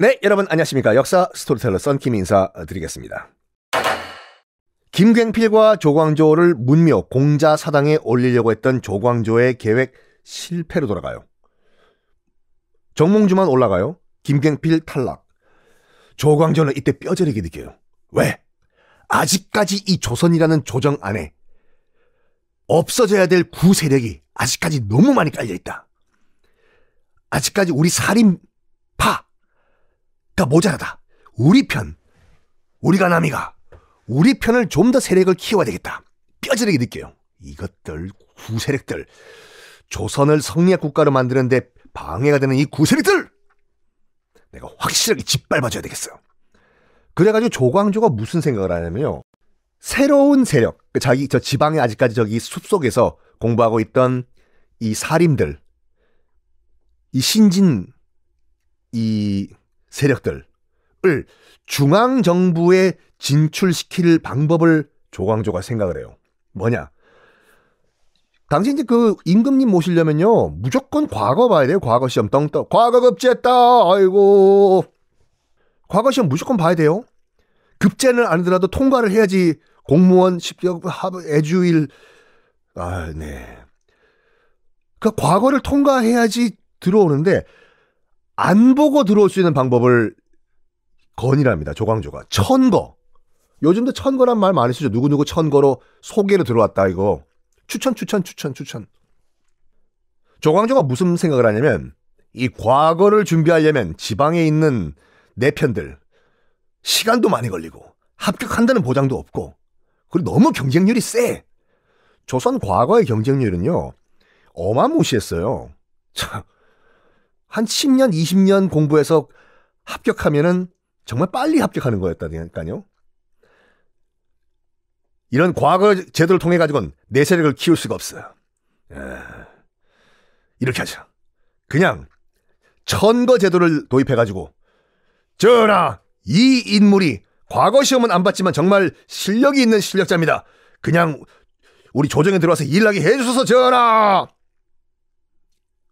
네, 여러분 안녕하십니까. 역사 스토리텔러 썬킴 인사드리겠습니다. 김갱필과 조광조를 문묘 공자 사당에 올리려고 했던 조광조의 계획 실패로 돌아가요. 정몽주만 올라가요. 김갱필 탈락. 조광조는 이때 뼈저리게 느껴요. 왜? 아직까지 이 조선이라는 조정 안에 없어져야 될 구세력이 아직까지 너무 많이 깔려 있다. 아직까지 우리 살인 우리가 그러니까 모자라다. 우리 편, 우리가 남이가 우리 편을 좀 더 세력을 키워야 되겠다. 뼈저리게 느껴요. 이것들 구세력들 조선을 성리학 국가로 만드는데 방해가 되는 이 구세력들 내가 확실하게 짓밟아줘야 되겠어요. 그래가지고 조광조가 무슨 생각을 하냐면요. 새로운 세력, 그 자기 저 지방에 아직까지 저기 숲속에서 공부하고 있던 이 사림들, 이 신진, 이 세력들을 중앙 정부에 진출시킬 방법을 조광조가 생각을 해요. 뭐냐? 당시 이제 그 임금님 모시려면요 무조건 과거 봐야 돼요. 과거 시험 떵떵 과거 급제했다. 아이고 과거 시험 무조건 봐야 돼요. 급제는 아니더라도 통과를 해야지 공무원 십역 애주일 아 네. 그 과거를 통과해야지 들어오는데 안 보고 들어올 수 있는 방법을 건이랍니다. 조광조가 천거. 요즘도 천거란 말 많이 쓰죠. 누구누구 천거로 소개로 들어왔다 이거. 추천 추천 추천 추천. 조광조가 무슨 생각을 하냐면 이 과거를 준비하려면 지방에 있는 내 편들 시간도 많이 걸리고 합격한다는 보장도 없고 그리고 너무 경쟁률이 세. 조선 과거의 경쟁률은요 어마무시했어요. 참한 10년, 20년 공부해서 합격하면은 정말 빨리 합격하는 거였다니까요. 이런 과거 제도를 통해 가지고는 내 세력을 키울 수가 없어요. 예. 이렇게 하자. 그냥 천거 제도를 도입해 가지고 전하 이 인물이 과거 시험은 안 봤지만 정말 실력이 있는 실력자입니다. 그냥 우리 조정에 들어와서 일하게 해주셔서 전하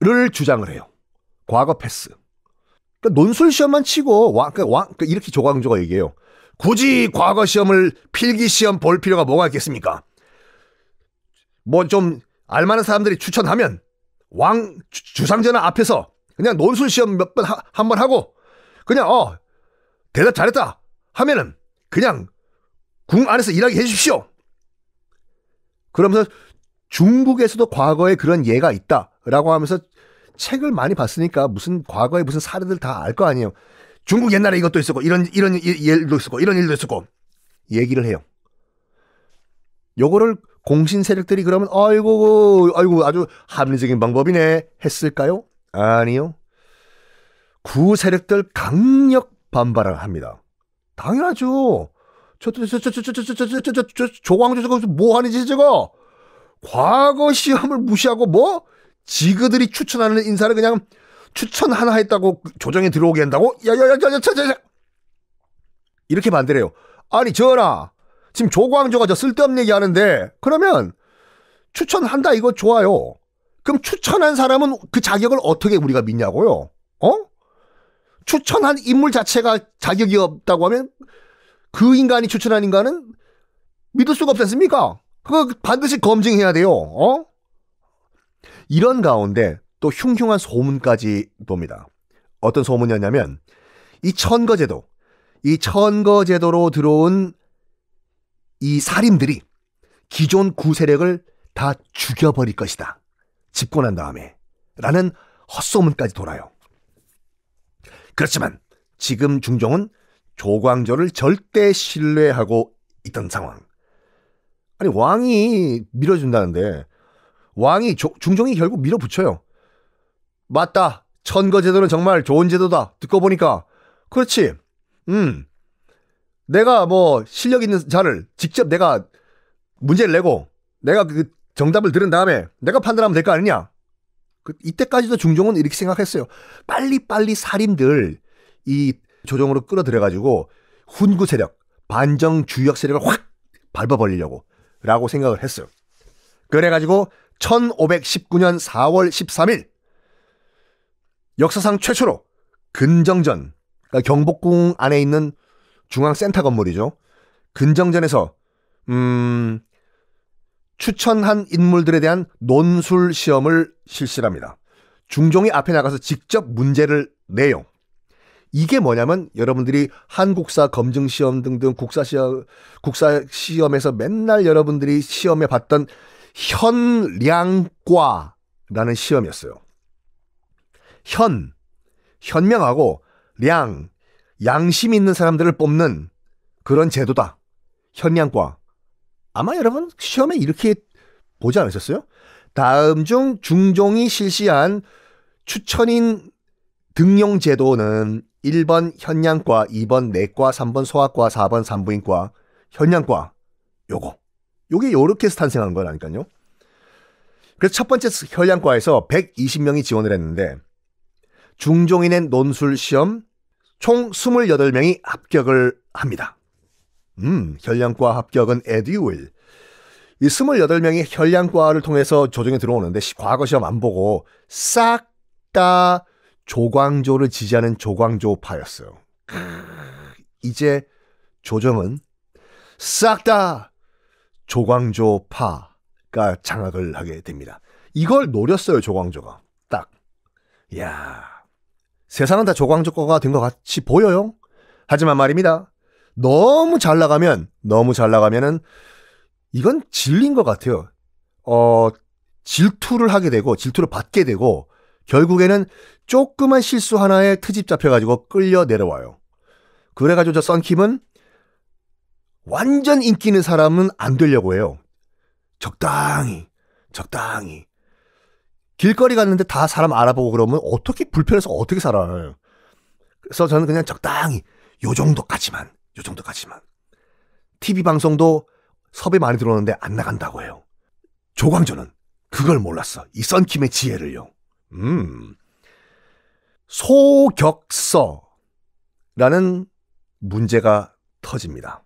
를 주장을 해요. 과거 패스. 그러니까 논술 시험만 치고 왕, 그러니까 왕 그러니까 이렇게 조광조가 얘기해요. 굳이 과거 시험을 필기 시험 볼 필요가 뭐가 있겠습니까? 뭐 좀 알만한 사람들이 추천하면 왕 주상전화 앞에서 그냥 논술 시험 몇 번 한 번 하고 그냥 어 대답 잘했다 하면은 그냥 궁 안에서 일하게 해주십시오. 그러면서 중국에서도 과거에 그런 예가 있다라고 하면서 책을 많이 봤으니까 무슨 과거의 무슨 사례들 다 알 거 아니에요. 중국 옛날에 이것도 있었고 이런 이런 일도 있었고 이런 일도 있었고 얘기를 해요. 요거를 공신 세력들이 그러면 아이고 아이고 아주 합리적인 방법이네 했을까요? 아니요. 구 세력들 강력 반발을 합니다. 당연하죠. 저 저 저 저 저 저 저저저저 조광조 저거 뭐 하는지 저거 과거 시험을 무시하고 뭐 지그들이 추천하는 인사를 그냥 추천 하나 했다고 조정에 들어오게 한다고? 야야야야야야야 이렇게 반대래요. 아니 전하 지금 조광조가 저 쓸데없는 얘기 하는데 그러면 추천한다 이거 좋아요. 그럼 추천한 사람은 그 자격을 어떻게 우리가 믿냐고요? 어? 추천한 인물 자체가 자격이 없다고 하면 그 인간이 추천한 인간은 믿을 수가 없지 않습니까? 그거 반드시 검증해야 돼요. 어? 이런 가운데 또 흉흉한 소문까지 돕니다. 어떤 소문이었냐면 이 천거제도, 이 천거제도로 들어온 이 살인들이 기존 구세력을 다 죽여버릴 것이다. 집권한 다음에. 라는 헛소문까지 돌아요. 그렇지만 지금 중종은 조광조를 절대 신뢰하고 있던 상황. 아니, 왕이 밀어준다는데 왕이 조, 중종이 결국 밀어붙여요. 맞다. 천거 제도는 정말 좋은 제도다. 듣고 보니까 그렇지. 음. 내가 뭐 실력 있는 자를 직접 내가 문제를 내고 내가 그 정답을 들은 다음에 내가 판단하면 될 거 아니냐. 그 이때까지도 중종은 이렇게 생각했어요. 빨리빨리 사림들 이 조정으로 끌어들여 가지고 훈구 세력, 반정 주역 세력을 확 밟아버리려고 라고 생각을 했어요. 그래 가지고 1519년 4월 13일 역사상 최초로 근정전, 그러니까 경복궁 안에 있는 중앙센터 건물이죠. 근정전에서 음, 추천한 인물들에 대한 논술 시험을 실시합니다. 중종이 앞에 나가서 직접 문제를 내요. 이게 뭐냐면 여러분들이 한국사 검증 시험 등등 국사 시험 국사 시험에서 맨날 여러분들이 시험에 봤던 현량과라는 시험이었어요. 현, 현명하고 량, 양심 있는 사람들을 뽑는 그런 제도다. 현량과. 아마 여러분 시험에 이렇게 보지 않으셨어요? 다음 중 중종이 실시한 추천인 등용 제도는 1번 현양과, 2번 내과, 3번 소아과, 4번 산부인과, 현양과 요거. 요게 요렇게 해서 탄생한 거라니까요. 그래서 첫 번째 혈량과에서 120명이 지원을 했는데 중종인의 논술 시험 총 28명이 합격을 합니다. 음, 혈량과 합격은 에듀윌. 이 28명이 혈량과를 통해서 조정에 들어오는데 과거 시험 안 보고 싹 다 조광조를 지지하는 조광조파였어요. 이제 조정은 싹다 조광조파가 장악을 하게 됩니다. 이걸 노렸어요, 조광조가. 딱. 야 세상은 다 조광조 거가 된 것 같이 보여요. 하지만 말입니다. 너무 잘 나가면, 너무 잘 나가면은, 이건 질린 것 같아요. 어, 질투를 하게 되고, 질투를 받게 되고, 결국에는 조그만 실수 하나에 트집 잡혀가지고 끌려 내려와요. 그래가지고 저 썬킴은 완전 인기 있는 사람은 안 되려고 해요. 적당히, 적당히. 길거리 갔는데 다 사람 알아보고 그러면 어떻게 불편해서 어떻게 살아요. 그래서 저는 그냥 적당히 요 정도까지만, 요 정도까지만. TV 방송도 섭외 많이 들어오는데 안 나간다고 해요. 조광조는 그걸 몰랐어. 이 썬킴의 지혜를요. 음. 소격서라는 문제가 터집니다.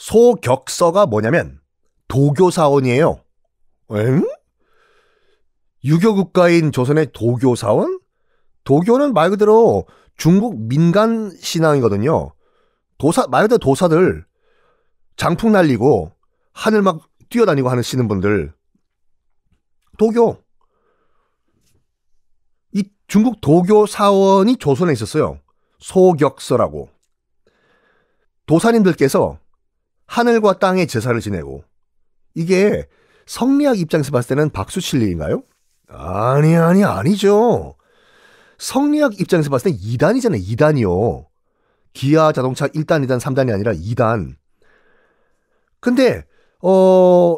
소격서가 뭐냐면 도교사원이에요. 엥? 유교국가인 조선의 도교사원? 도교는 말 그대로 중국 민간 신앙이거든요. 도사 말 그대로 도사들 장풍 날리고 하늘 막 뛰어다니고 하는 시는 분들 도교 이 중국 도교 사원이 조선에 있었어요. 소격서라고 도사님들께서 하늘과 땅의 제사를 지내고 이게 성리학 입장에서 봤을 때는 박수칠 일인가요? 아니 아니 아니죠. 성리학 입장에서 봤을 때 2단이잖아요. 2단이요. 기아 자동차 1단, 2단, 3단이 아니라 2단. 근데 어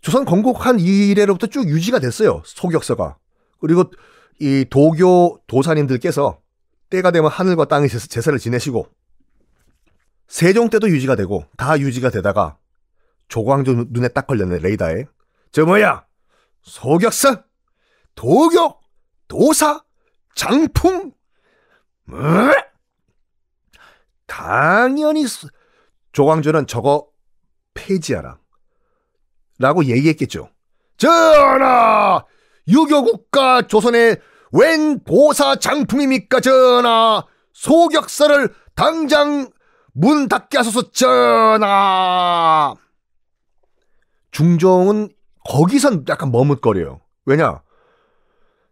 조선 건국한 이래로부터 쭉 유지가 됐어요. 소격서가. 그리고 이 도교 도사님들께서 때가 되면 하늘과 땅의 제사를 지내시고 세종 때도 유지가 되고 다 유지가 되다가 조광조 눈에 딱 걸렸네 레이더에 저 뭐야 소격사 도격 도사 장풍 으 뭐? 당연히 조광조는 저거 폐지하라 라고 얘기했겠죠 전하 유교국가 조선의 웬 보사 장품입니까 전하 소격사를 당장 문 닫게 하소서 전하. 중종은 거기선 약간 머뭇거려요. 왜냐?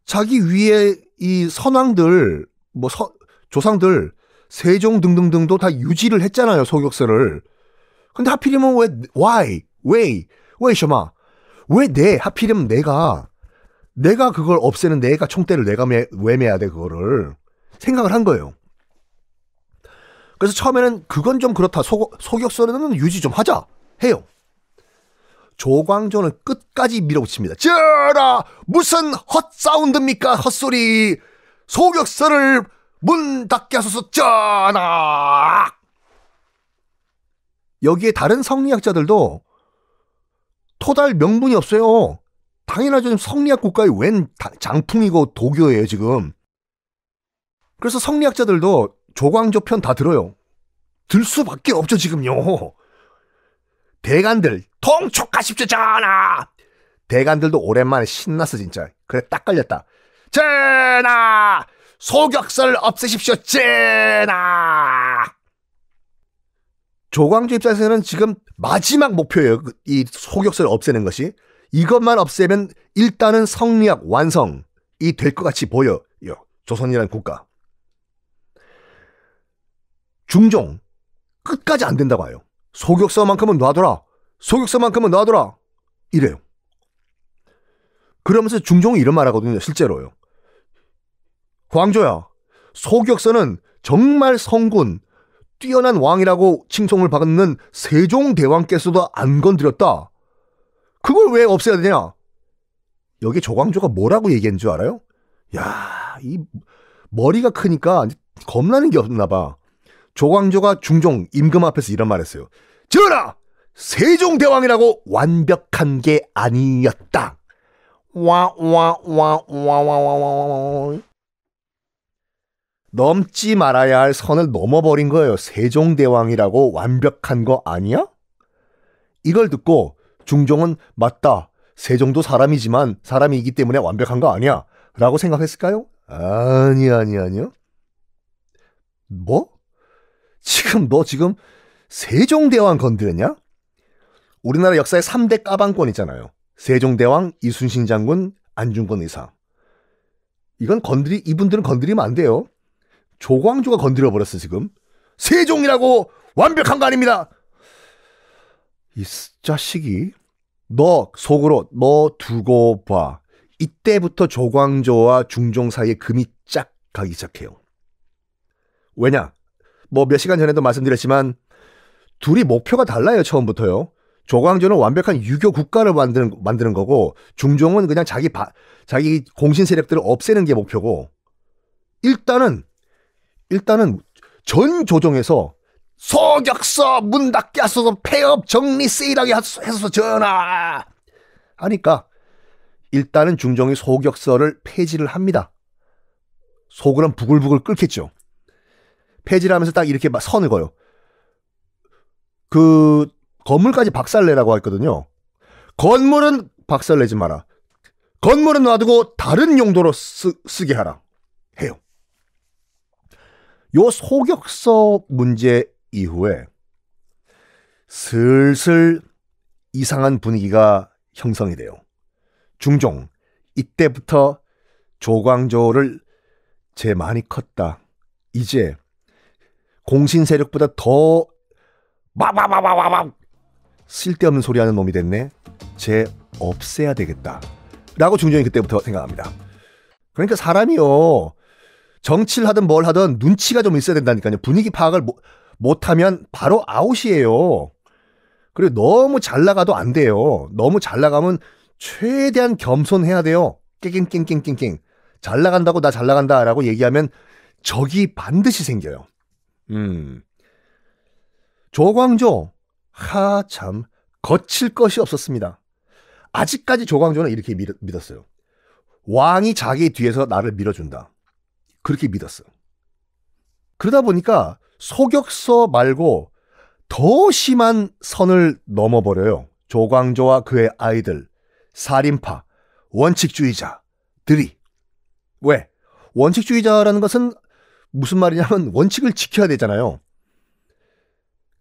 자기 위에 이 선왕들, 뭐 서, 조상들, 세종 등등등도 다 유지를 했잖아요, 소격서를 근데 하필이면 왜, why, way, 왜, 셔마? 왜 내, 하필이면 내가, 내가 그걸 없애는 내가 총대를 내가 매, 왜 매야 돼, 그거를. 생각을 한 거예요. 그래서 처음에는 그건 좀 그렇다. 소, 소격선은 유지 좀 하자. 해요. 조광조는 끝까지 밀어붙입니다. 저라! 무슨 헛사운드입니까? 헛소리! 소격선을 문 닫게 하소서 쩌나! 여기에 다른 성리학자들도 토달 명분이 없어요. 당연하죠. 성리학 국가의 웬 장풍이고 도교예요, 지금. 그래서 성리학자들도 조광조 편 다 들어요. 들 수밖에 없죠, 지금요. 대간들, 통촉하십시오, 전하! 대간들도 오랜만에 신났어, 진짜. 그래, 딱 걸렸다. 전하! 소격설 없애십시오, 전하! 조광조 입장에서는 지금 마지막 목표예요. 그, 이 소격설 없애는 것이. 이것만 없애면 일단은 성리학 완성이 될 것 같이 보여요. 조선이라는 국가. 중종 끝까지 안 된다고 해요. 소격서만큼은 놔둬라. 소격서만큼은 놔둬라. 이래요. 그러면서 중종이 이런 말 하거든요. 실제로요. 광조야. 소격서는 정말 성군, 뛰어난 왕이라고 칭송을 받는 세종대왕께서도 안 건드렸다. 그걸 왜 없애야 되냐? 여기 조광조가 뭐라고 얘기한 줄 알아요? 야, 이 머리가 크니까 겁나는 게 없나 봐. 조광조가 중종 임금 앞에서 이런 말했어요. 전하! 세종대왕이라고 완벽한 게 아니었다. 와, 와, 와, 와, 와, 와, 와, 와, 와. 넘지 말아야 할 선을 넘어버린 거예요. 세종대왕이라고 완벽한 거 아니야? 이걸 듣고 중종은 맞다. 세종도 사람이지만 사람이기 때문에 완벽한 거 아니야. 라고 생각했을까요? 아니, 아니, 아니요. 뭐? 지금 너 지금 세종대왕 건드렸냐? 우리나라 역사의 3대 까방권있잖아요 세종대왕, 이순신 장군, 안중근 의사 이건 건드리 이분들은 건드리면 안 돼요. 조광조가 건드려 버렸어 지금. 세종이라고 완벽한 거 아닙니다. 이 자식이 너 속으로 너 두고 봐. 이때부터 조광조와 중종 사이에 금이 쫙 가기 시작해요. 왜냐? 뭐몇 시간 전에도 말씀드렸지만 둘이 목표가 달라요 처음부터요. 조광조는 완벽한 유교 국가를 만드는 만드는 거고 중종은 그냥 자기 바, 자기 공신 세력들을 없애는 게 목표고 일단은 일단은 전 조정에서 소격서 문 닫게 하소서 폐업 정리 세일하게 하소서 전하 하니까 일단은 중종이 소격서를 폐지를 합니다. 속으론 부글부글 끓겠죠. 폐지를 하면서 딱 이렇게 막 선을 거요. 그 건물까지 박살내라고 했거든요. 건물은 박살내지 마라. 건물은 놔두고 다른 용도로 쓰, 쓰게 하라. 해요. 요 소격서 문제 이후에 슬슬 이상한 분위기가 형성이 돼요. 중종 이때부터 조광조를 제 많이 컸다. 이제 공신 세력보다 더 마마마마마마 쓸데없는 소리하는 놈이 됐네. 쟤 없애야 되겠다. 라고 중정이 그때부터 생각합니다. 그러니까 사람이요. 정치를 하든 뭘 하든 눈치가 좀 있어야 된다니까요. 분위기 파악을 못하면 바로 아웃이에요. 그리고 너무 잘 나가도 안 돼요. 너무 잘 나가면 최대한 겸손해야 돼요. 깽깽깽깽깽. 잘 나간다고 나 잘 나간다라고 얘기하면 적이 반드시 생겨요. 음. 조광조 하 참 거칠 것이 없었습니다. 아직까지 조광조는 이렇게 밀, 믿었어요. 왕이 자기 뒤에서 나를 밀어준다. 그렇게 믿었어. 요 그러다 보니까 소격서 말고 더 심한 선을 넘어버려요. 조광조와 그의 아이들, 살인파, 원칙주의자들이. 왜? 원칙주의자라는 것은 무슨 말이냐면 원칙을 지켜야 되잖아요.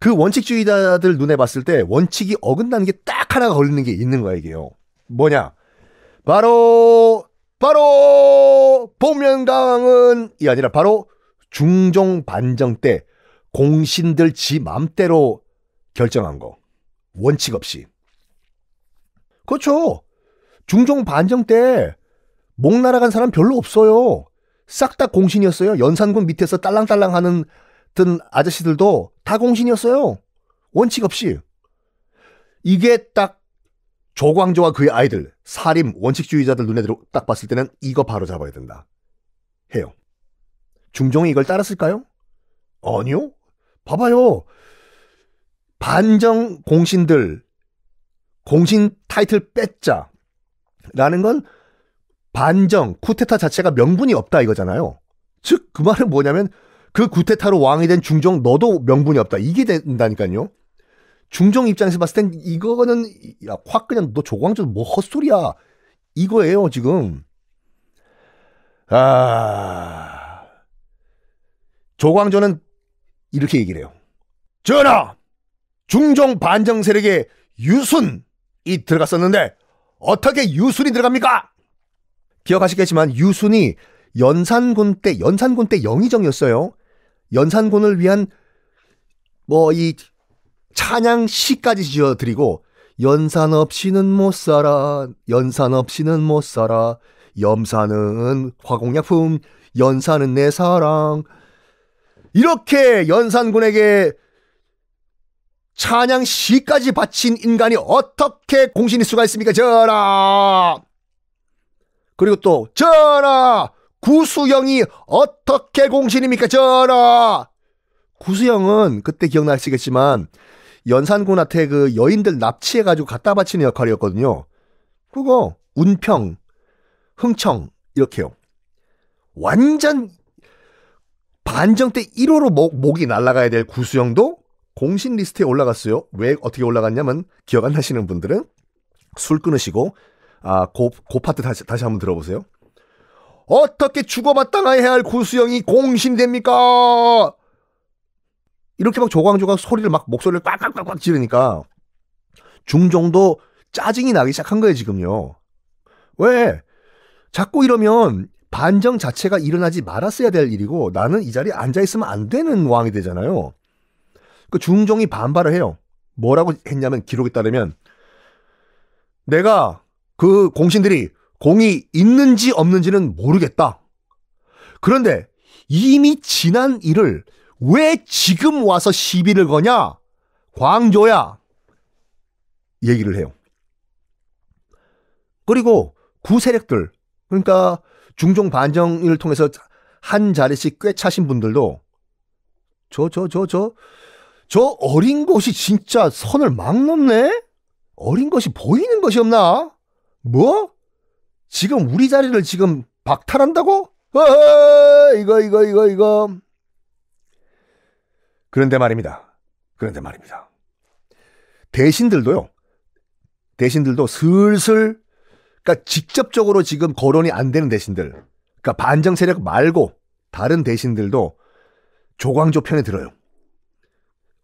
그 원칙주의자들 눈에 봤을 때 원칙이 어긋나는 게 딱 하나가 걸리는 게 있는 거야, 이게요. 뭐냐? 바로, 바로, 복면강은, 이 아니라 바로 중종 반정 때 공신들 지 맘대로 결정한 거. 원칙 없이. 그렇죠. 중종 반정 때 목 날아간 사람 별로 없어요. 싹다 공신이었어요. 연산군 밑에서 딸랑딸랑 하는 든 아저씨들도 다 공신이었어요. 원칙 없이. 이게 딱 조광조와 그의 아이들, 사림, 원칙주의자들 눈에 들어 딱 봤을 때는 이거 바로 잡아야 된다. 해요. 중종이 이걸 따랐을까요? 아니요. 봐봐요. 반정 공신들, 공신 타이틀 뺏자라는 건 반정, 쿠데타 자체가 명분이 없다 이거잖아요. 즉, 그 말은 뭐냐면 그 쿠데타로 왕이 된 중종 너도 명분이 없다. 이게 된다니까요. 중종 입장에서 봤을 땐 이거는 야, 확 그냥 너 조광조 뭐 헛소리야. 이거예요, 지금. 아. 조광조는 이렇게 얘기를 해요. 전하! 중종 반정 세력의 유순이 들어갔었는데 어떻게 유순이 들어갑니까? 기억하시겠지만 유순이 연산군 때 연산군 때 영의정이었어요. 연산군을 위한 뭐 이 찬양 시까지 지어드리고 연산 없이는 못 살아 연산 없이는 못 살아 염산은 화공약품 연산은 내 사랑 이렇게 연산군에게 찬양 시까지 바친 인간이 어떻게 공신일 수가 있습니까? 저라! 그리고 또 전하 구수영이 어떻게 공신입니까 전하 구수영은 그때 기억나시겠지만 연산군한테 그 여인들 납치해가지고 갖다 바치는 역할이었거든요. 그거 운평, 흥청 이렇게요. 완전 반정 때 1호로 목, 목이 날아가야 될 구수영도 공신 리스트에 올라갔어요. 왜 어떻게 올라갔냐면 기억 안 나시는 분들은 술 끊으시고 아, 고, 고 파트 다시, 다시 한번 들어보세요. 어떻게 죽어마땅해야 하할 고수형이 공신됩니까? 이렇게 막 조광조가 소리를 막 목소리를 꽉꽉꽉꽉 지르니까 중종도 짜증이 나기 시작한 거예요, 지금요. 왜? 자꾸 이러면 반정 자체가 일어나지 말았어야 될 일이고 나는 이 자리에 앉아있으면 안 되는 왕이 되잖아요. 그 중종이 반발을 해요. 뭐라고 했냐면 기록에 따르면 내가 그 공신들이 공이 있는지 없는지는 모르겠다. 그런데 이미 지난 일을 왜 지금 와서 시비를 거냐? 광조야. 얘기를 해요. 그리고 구세력들, 그러니까 중종 반정을 통해서 한 자리씩 꿰 차신 분들도 저, 저, 저, 저, 저 어린 것이 진짜 선을 막 넘네? 어린 것이 보이는 것이 없나? 뭐? 지금 우리 자리를 지금 박탈한다고? 어허, 어, 이거, 이거, 이거, 이거. 그런데 말입니다. 그런데 말입니다. 대신들도요. 대신들도 슬슬, 그러니까 직접적으로 지금 거론이 안 되는 대신들, 그러니까 반정 세력 말고 다른 대신들도 조광조 편에 들어요.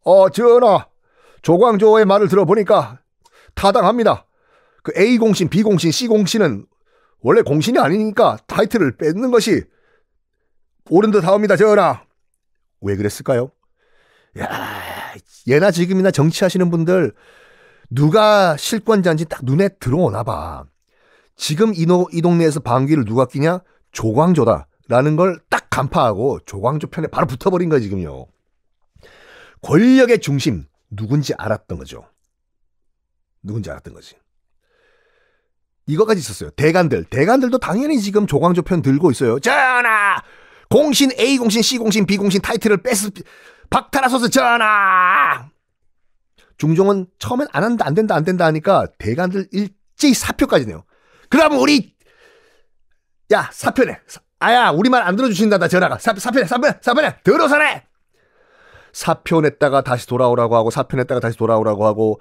어, 전하, 조광조의 말을 들어보니까 타당합니다. 그 A 공신, B 공신, C 공신은 원래 공신이 아니니까 타이틀을 뺏는 것이 옳은 듯하옵니다, 전하. 왜 그랬을까요? 야, 예나 지금이나 정치하시는 분들 누가 실권자인지 딱 눈에 들어오나 봐. 지금 이, 노, 이 동네에서 방귀를 누가 끼냐? 조광조다라는 걸 딱 간파하고 조광조 편에 바로 붙어버린 거야 지금요. 권력의 중심 누군지 알았던 거죠. 누군지 알았던 거지. 이거까지 있었어요. 대간들. 대간들도 당연히 지금 조광조 편 들고 있어요. 전하! 공신 A 공신 C 공신 B 공신 타이틀을 뺏어 박탈하소서 전하! 중종은 처음엔 안 한다 안 된다 안 된다 하니까 대간들 일제히 사표까지 내요. 그럼 우리 야 사표내 아야 우리 말 안 들어주신다다 전화가 사, 사표내 사표내 사표내 들어서래 사표 냈다가 다시 돌아오라고 하고 사표 냈다가 다시 돌아오라고 하고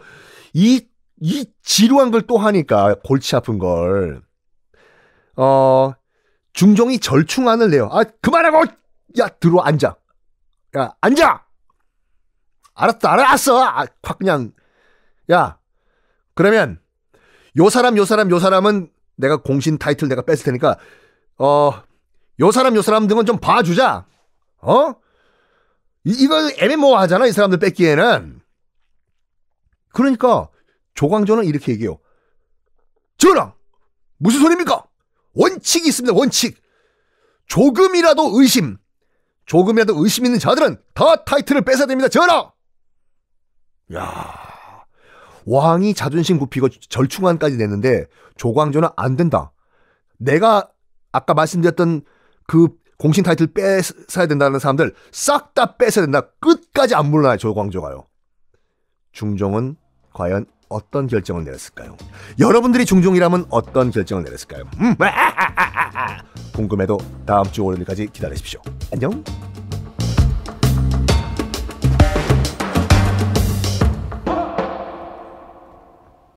이이 지루한 걸 또 하니까 골치 아픈 걸. 어, 중종이 절충안을 내요. 아, 그만하고! 야, 들어 앉아. 야, 앉아! 알았다, 알았어! 아, 확 그냥, 야, 그러면, 요 사람, 요 사람, 요 사람은 내가 공신 타이틀 내가 뺏을 테니까, 어, 요 사람, 요 사람 등은 좀 봐주자. 어? 이, 이거 애매모호하잖아, 이 사람들 뺏기에는. 그러니까, 조광조는 이렇게 얘기해요. 전하! 무슨 소리입니까? 원칙이 있습니다, 원칙! 조금이라도 의심! 조금이라도 의심 있는 자들은 다 타이틀을 뺏어야 됩니다, 전하! 야 왕이 자존심 굽히고 절충안까지 냈는데 조광조는 안 된다. 내가 아까 말씀드렸던 그 공신 타이틀 뺏어야 된다는 사람들 싹 다 뺏어야 된다. 끝까지 안 물러나요, 조광조가요. 중종은 과연 어떤 결정을 내렸을까요? 여러분들이 중종이라면 어떤 결정을 내렸을까요? 음. 궁금해도 다음 주 월요일까지 기다리십시오. 안녕.